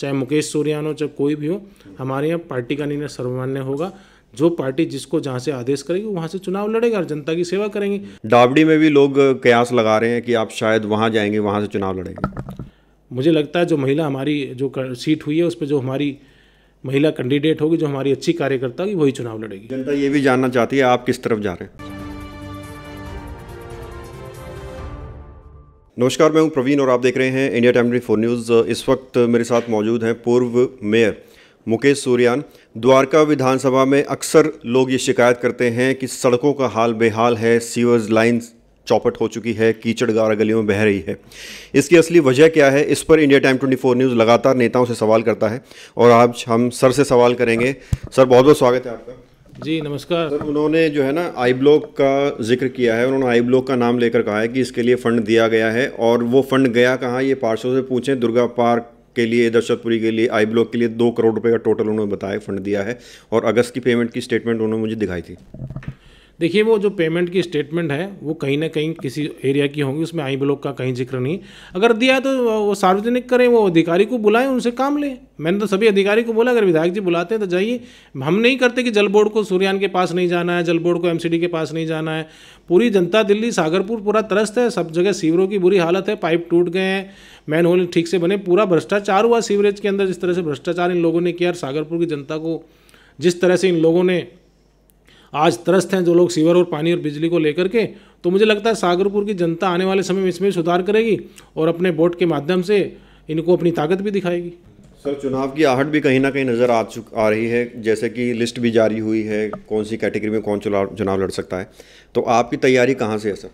चाहे मुकेश सोरियान हो चाहे कोई भी हो हमारे यहाँ पार्टी का निर्णय सर्वमान्य होगा जो पार्टी जिसको जहाँ से आदेश करेगी वहाँ से चुनाव लड़ेगा और जनता की सेवा करेंगे डाबड़ी में भी लोग कयास लगा रहे हैं कि आप शायद वहाँ जाएंगे वहाँ से चुनाव लड़ेंगे मुझे लगता है जो महिला हमारी जो सीट हुई है उस पर जो हमारी महिला कैंडिडेट होगी जो हमारी अच्छी कार्यकर्ता होगी वही चुनाव लड़ेगी जनता ये भी जानना चाहती है आप किस तरफ जा रहे हैं नमस्कार मैं हूं प्रवीण और आप देख रहे हैं India time twenty four news इस वक्त मेरे साथ मौजूद हैं पूर्व मेयर मुकेश सूर्यान द्वारका विधानसभा में अक्सर लोग ये शिकायत करते हैं कि सड़कों का हाल बेहाल है सीवर्स लाइन चौपट हो चुकी है कीचड़ गारा गलियों में बह रही है इसकी असली वजह क्या है इस पर इंडिया टाइम फोर न्यूज़ लगातार नेताओं से सवाल करता है और आज हम सर से सवाल करेंगे सर बहुत बहुत स्वागत है आपका जी नमस्कार सर उन्होंने जो है ना आई ब्लॉक का जिक्र किया है उन्होंने आई ब्लॉक का नाम लेकर कहा है कि इसके लिए फ़ंड दिया गया है और वो फंड गया कहाँ ये पार्षदों से पूछें दुर्गा पार्क के लिए दशरथपुरी के लिए आई ब्लॉक के लिए दो करोड़ रुपये का टोटल उन्होंने बताया फ़ंड दिया है और अगस्त की पेमेंट की स्टेटमेंट उन्होंने मुझे दिखाई थी देखिए वो जो पेमेंट की स्टेटमेंट है वो कहीं ना कहीं किसी एरिया की होंगी उसमें आई ब्लॉक का कहीं जिक्र नहीं अगर दिया तो वो सार्वजनिक करें वो अधिकारी को बुलाएं उनसे काम लें मैंने तो सभी अधिकारी को बोला अगर विधायक जी बुलाते हैं तो जाइए हम नहीं करते कि जल बोर्ड को सूर्यान के पास नहीं जाना है जल बोर्ड को एम के पास नहीं जाना है पूरी जनता दिल्ली सागरपुर पूरा त्रस्त है सब जगह सीवरों की बुरी हालत है पाइप टूट गए हैं मैन होल ठीक से बने पूरा भ्रष्टाचार हुआ सीवरेज के अंदर जिस तरह से भ्रष्टाचार इन लोगों ने किया और सागरपुर की जनता को जिस तरह से इन लोगों ने आज त्रस्त हैं जो लोग सीवर और पानी और बिजली को लेकर के तो मुझे लगता है सागरपुर की जनता आने वाले समय में इसमें सुधार करेगी और अपने वोट के माध्यम से इनको अपनी ताकत भी दिखाएगी सर चुनाव की आहट भी कहीं ना कहीं नज़र आ चुक आ रही है जैसे कि लिस्ट भी जारी हुई है कौन सी कैटेगरी में कौन चुनाव चुनाव लड़ सकता है तो आपकी तैयारी कहाँ से है सर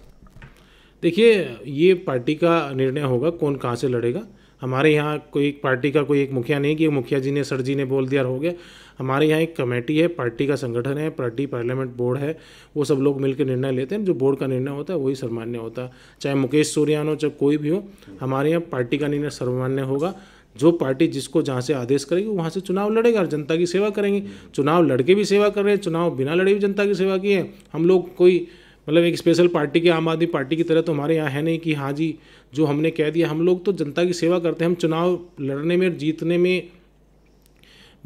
देखिए ये पार्टी का निर्णय होगा कौन कहाँ से लड़ेगा हमारे यहाँ कोई एक पार्टी का कोई एक मुखिया नहीं कि मुखिया जी ने सर जी ने बोल दिया हो गया हमारे यहाँ एक कमेटी है पार्टी का संगठन है पार्टी पार्लियामेंट बोर्ड है वो सब लोग मिलकर निर्णय लेते हैं जो बोर्ड का निर्णय होता है वही सर्वमान्य होता है चाहे मुकेश सूर्यान हो चाहे कोई भी हो हमारे यहाँ पार्टी का निर्णय सर्वमान्य होगा जो पार्टी जिसको जहाँ से आदेश करेगी वहाँ से चुनाव लड़ेगा और जनता की सेवा करेंगे चुनाव लड़के भी सेवा कर रहे हैं चुनाव बिना लड़े भी जनता की सेवा की है हम लोग कोई मतलब एक स्पेशल पार्टी के आम आदमी पार्टी की तरह तो हमारे यहाँ है नहीं कि हाँ जी जो हमने कह दिया हम लोग तो जनता की सेवा करते हैं हम चुनाव लड़ने में जीतने में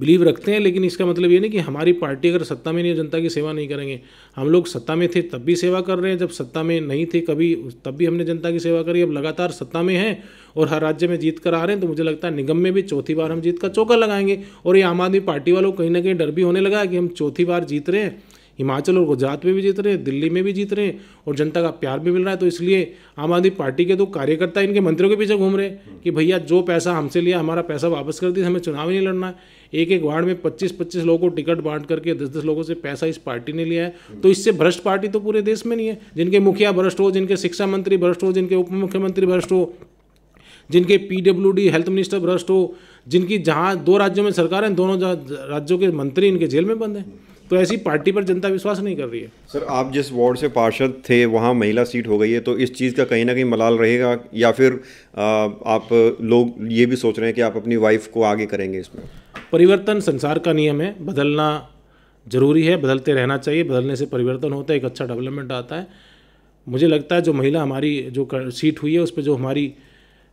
बिलीव रखते हैं लेकिन इसका मतलब ये नहीं कि हमारी पार्टी अगर सत्ता में नहीं जनता की सेवा नहीं करेंगे हम लोग सत्ता में थे तब भी सेवा कर रहे हैं जब सत्ता में नहीं थे कभी तब भी हमने जनता की सेवा करी अब लगातार सत्ता में हैं और हर राज्य में जीत कर आ रहे हैं तो मुझे लगता है निगम में भी चौथी बार हम जीत का चौका लगाएंगे और ये आम आदमी पार्टी वालों को कहीं ना कहीं डर भी होने लगा कि हम चौथी बार जीत रहे हैं हिमाचल और गुजरात में भी जीत रहे हैं दिल्ली में भी जीत रहे हैं और जनता का प्यार भी मिल रहा है तो इसलिए आम आदमी पार्टी के तो कार्यकर्ता इनके मंत्रियों के पीछे घूम रहे हैं कि भैया जो पैसा हमसे लिया हमारा पैसा वापस कर दिया हमें चुनाव ही नहीं लड़ना है एक एक वार्ड में पच्चीस पच्चीस लोगों को टिकट बांट करके दस दस लोगों से पैसा इस पार्टी ने लिया है तो इससे भ्रष्ट पार्टी तो पूरे देश में नहीं है जिनके मुखिया भ्रष्ट हो जिनके शिक्षा मंत्री भ्रष्ट हो जिनके उप मुख्यमंत्री भ्रष्ट हो जिनके पीडब्ल्यूडी हेल्थ मिनिस्टर भ्रष्ट हो जिनकी जहाँ दो राज्यों में सरकार है दोनों राज्यों के मंत्री इनके जेल में बंद हैं तो ऐसी पार्टी पर जनता विश्वास नहीं कर रही है सर आप जिस वार्ड से पार्षद थे वहाँ महिला सीट हो गई है तो इस चीज़ का कहीं ना कहीं मलाल रहेगा या फिर आ, आप लोग ये भी सोच रहे हैं कि आप अपनी वाइफ को आगे करेंगे इसमें परिवर्तन संसार का नियम है बदलना ज़रूरी है बदलते रहना चाहिए बदलने से परिवर्तन होता है एक अच्छा डेवलपमेंट आता है मुझे लगता है जो महिला हमारी जो सीट हुई है उस पर जो हमारी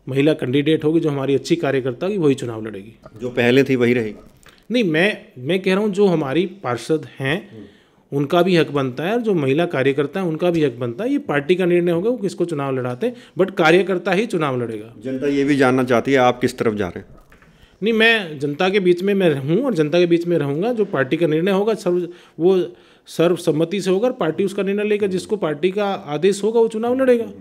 महिला कैंडिडेट होगी जो हमारी अच्छी कार्यकर्ता होगी वही चुनाव लड़ेगी जो पहले थी वही रहेगी नहीं मैं मैं कह रहा हूँ जो हमारी पार्षद हैं उनका भी हक बनता है और जो महिला कार्यकर्ता है उनका भी हक बनता है ये पार्टी का निर्णय होगा वो किसको चुनाव लड़ाते हैं बट कार्यकर्ता ही चुनाव लड़ेगा जनता ये भी जानना चाहती है आप किस तरफ जा रहे हैं नहीं मैं जनता के बीच में मैं रहूँ और जनता के बीच में रहूँगा जो पार्टी का निर्णय होगा सर्व वो सर्वसम्मति से होगा और पार्टी उसका निर्णय लेगा जिसको पार्टी का आदेश होगा वो चुनाव लड़ेगा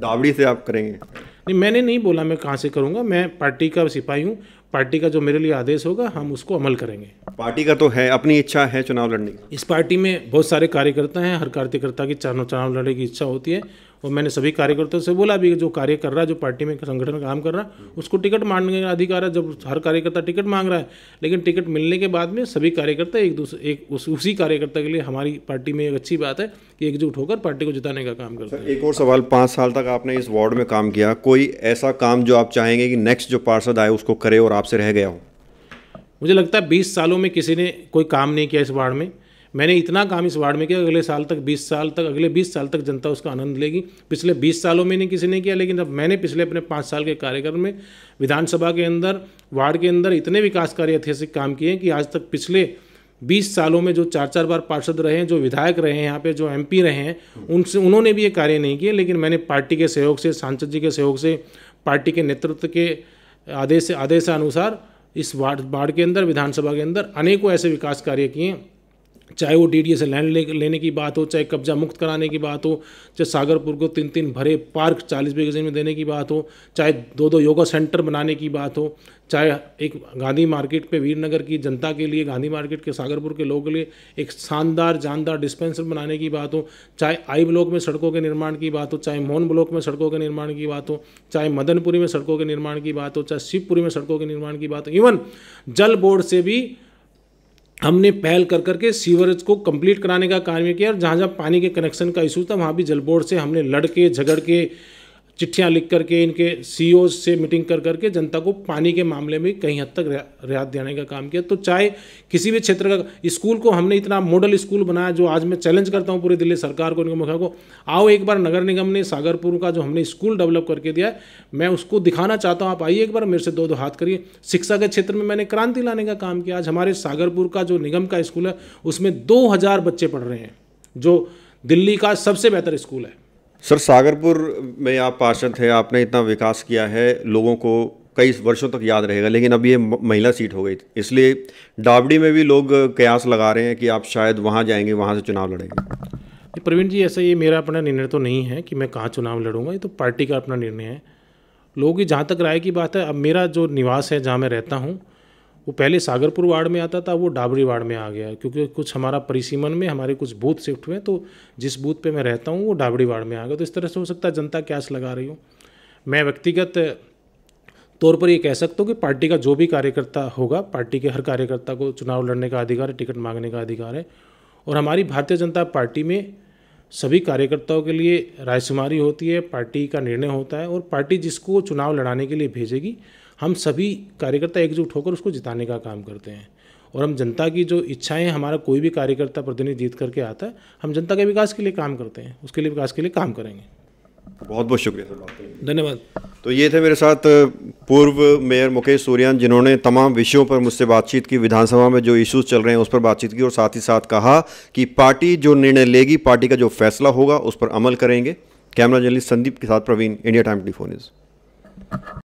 दावड़ी से आप करेंगे नहीं मैंने नहीं बोला मैं कहाँ से करूँगा मैं पार्टी का सिपाही हूँ पार्टी का जो मेरे लिए आदेश होगा हम उसको अमल करेंगे पार्टी का तो है अपनी इच्छा है चुनाव लड़ने की इस पार्टी में बहुत सारे कार्यकर्ता हैं हर कार्यकर्ता की चुनाव लड़ने की इच्छा होती है और मैंने सभी कार्यकर्ताओं से बोला अभी जो कार्य कर रहा है जो पार्टी में संगठन काम कर रहा है उसको टिकट मांगने का अधिकार है जब हर कार्यकर्ता टिकट मांग रहा है लेकिन टिकट मिलने के बाद में सभी कार्यकर्ता एक दूसरे एक उस, उसी कार्यकर्ता के लिए हमारी पार्टी में एक अच्छी बात है कि एकजुट होकर पार्टी को जिताने का काम करते हैं एक और सवाल पाँच साल तक आपने इस वार्ड में काम किया कोई ऐसा काम जो आप चाहेंगे कि नेक्स्ट जो पार्षद आए उसको करे और आपसे रह गया हो मुझे लगता है बीस सालों में किसी ने कोई काम नहीं किया इस वार्ड में मैंने इतना काम इस वार्ड में किया अगले साल तक 20 साल तक अगले 20 साल तक जनता उसका आनंद लेगी पिछले 20 सालों में नहीं किसी ने किया लेकिन अब मैंने पिछले अपने पाँच साल के कार्यक्रम में विधानसभा के अंदर वार्ड के अंदर इतने विकास कार्य ऐतिहासिक काम किए हैं कि आज तक पिछले बीस सालों में जो चार चार बार पार्षद रहे हैं जो विधायक रहे हैं यहाँ पे जो एम रहे हैं उनसे उन्होंने भी ये कार्य नहीं किए लेकिन मैंने पार्टी के सहयोग से सांसद जी के सहयोग से पार्टी के नेतृत्व के आदेश आदेशानुसार इस वार्ड वार्ड के अंदर विधानसभा के अंदर अनेकों ऐसे विकास कार्य किए चाहे वो डी से लैंड ले, लेने की बात हो चाहे कब्जा मुक्त कराने की बात हो चाहे सागरपुर को तीन तीन भरे पार्क चालीस बीघे जमीन देने की बात हो चाहे दो दो योगा सेंटर बनाने की बात हो चाहे एक गांधी मार्केट पे वीरनगर की जनता के लिए गांधी मार्केट के सागरपुर के लोगों के लिए एक शानदार जानदार डिस्पेंसर बनाने की बात हो चाहे आई ब्लॉक में सड़कों के निर्माण की बात हो चाहे मोहन ब्लॉक में सड़कों के निर्माण की बात हो चाहे मदनपुरी में सड़कों के निर्माण की बात हो चाहे शिवपुरी में सड़कों के निर्माण की बात हो इवन जल बोर्ड से भी हमने पहल कर करके सीवरेज को कंप्लीट कराने का कार्य किया और जहाँ जहाँ पानी के कनेक्शन का इशू था वहाँ भी जल बोर्ड से हमने लड़के के झगड़ के चिट्ठियां लिख करके इनके सी e से मीटिंग कर करके जनता को पानी के मामले में कहीं हद तक रियायत देने का काम किया तो चाहे किसी भी क्षेत्र का स्कूल को हमने इतना मॉडल स्कूल बनाया जो आज मैं चैलेंज करता हूँ पूरी दिल्ली सरकार को मुखिया को आओ एक बार नगर निगम ने सागरपुर का जो हमने स्कूल डेवलप करके दिया है मैं उसको दिखाना चाहता हूँ आप आइए एक बार मेरे से दो दो हाथ करिए शिक्षा के क्षेत्र में मैंने क्रांति लाने का काम किया आज हमारे सागरपुर का जो निगम का स्कूल है उसमें दो बच्चे पढ़ रहे हैं जो दिल्ली का सबसे बेहतर स्कूल है सर सागरपुर में आप पार्षद थे आपने इतना विकास किया है लोगों को कई वर्षों तक याद रहेगा लेकिन अब ये महिला सीट हो गई इसलिए डाबड़ी में भी लोग कयास लगा रहे हैं कि आप शायद वहाँ जाएंगे वहाँ से चुनाव लड़ेंगे प्रवीण जी ऐसा ये मेरा अपना निर्णय तो नहीं है कि मैं कहाँ चुनाव लड़ूंगा ये तो पार्टी का अपना निर्णय है लोगों की जहाँ तक राय की बात है अब मेरा जो निवास है जहाँ मैं रहता हूँ वो पहले सागरपुर वार्ड में आता था वो डाबरी वार्ड में आ गया क्योंकि कुछ हमारा परिसीमन में हमारे कुछ बूथ शिफ्ट हुए तो जिस बूथ पे मैं रहता हूँ वो डाबरी वार्ड में आ गया तो इस तरह से हो सकता है जनता क्यास लगा रही हो मैं व्यक्तिगत तौर पर ये कह सकता हूँ कि पार्टी का जो भी कार्यकर्ता होगा पार्टी के हर कार्यकर्ता को चुनाव लड़ने का अधिकार है टिकट मांगने का अधिकार है और हमारी भारतीय जनता पार्टी में सभी कार्यकर्ताओं के लिए रायशुमारी होती है पार्टी का निर्णय होता है और पार्टी जिसको चुनाव लड़ाने के लिए भेजेगी हम सभी कार्यकर्ता एकजुट होकर उसको जिताने का काम करते हैं और हम जनता की जो इच्छाएं हमारा कोई भी कार्यकर्ता प्रतिनिधि जीत करके आता है हम जनता के विकास के लिए काम करते हैं उसके लिए विकास के लिए काम करेंगे बहुत बहुत शुक्रिया सर धन्यवाद तो ये थे मेरे साथ पूर्व मेयर मुकेश सूर्यान जिन्होंने तमाम विषयों पर मुझसे बातचीत की विधानसभा में जो इश्यूज चल रहे हैं उस पर बातचीत की और साथ ही साथ कहा कि पार्टी जो निर्णय लेगी पार्टी का जो फैसला होगा उस पर अमल करेंगे कैमरा जर्नलिस्ट संदीप के साथ प्रवीण इंडिया टाइम टी